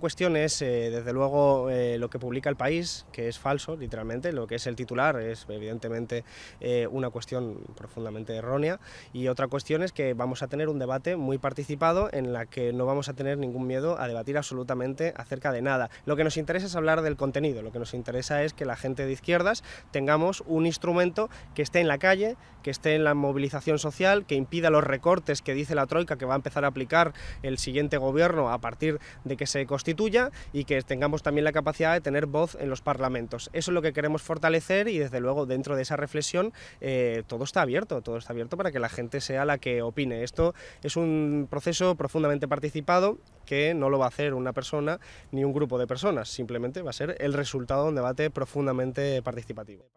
cuestión es, eh, desde luego, eh, lo que publica el país, que es falso, literalmente, lo que es el titular es, evidentemente, eh, una cuestión profundamente errónea, y otra cuestión es que vamos a tener un debate muy participado en la que no vamos a tener ningún miedo a debatir absolutamente acerca de nada. Lo que nos interesa es hablar del contenido, lo que nos interesa es que la gente de izquierdas tengamos un instrumento que esté en la calle, que esté en la movilización social, que impida los recortes que dice la Troika que va a empezar a aplicar el siguiente gobierno a partir de que se constituya y que tengamos también la capacidad de tener voz en los parlamentos. Eso es lo que queremos fortalecer y desde luego dentro de esa reflexión eh, todo está abierto, todo está abierto para que la gente sea la que opine. Esto es un proceso profundamente participado que no lo va a hacer una persona ni un grupo de personas, simplemente va a ser el resultado de un debate profundamente participativo.